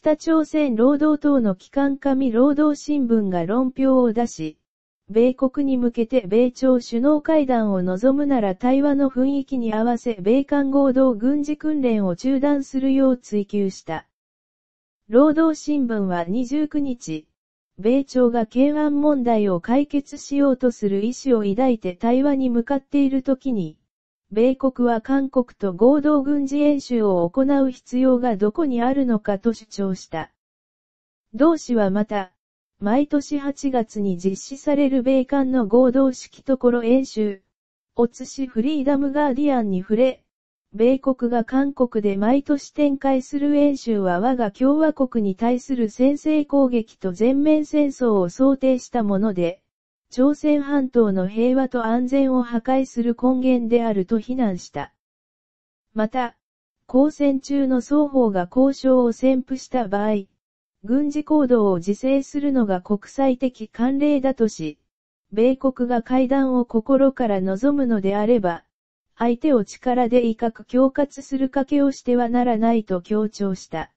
北朝鮮労働党の機関紙労働新聞が論評を出し、米国に向けて米朝首脳会談を望むなら対話の雰囲気に合わせ米韓合同軍事訓練を中断するよう追求した。労働新聞は29日、米朝が慶案問題を解決しようとする意思を抱いて対話に向かっている時に、米国は韓国と合同軍事演習を行う必要がどこにあるのかと主張した。同氏はまた、毎年8月に実施される米韓の合同式ところ演習、おつしフリーダムガーディアンに触れ、米国が韓国で毎年展開する演習は我が共和国に対する先制攻撃と全面戦争を想定したもので、朝鮮半島の平和と安全を破壊する根源であると非難した。また、交戦中の双方が交渉を宣布した場合、軍事行動を自制するのが国際的慣例だとし、米国が会談を心から望むのであれば、相手を力で威嚇恐喝する賭けをしてはならないと強調した。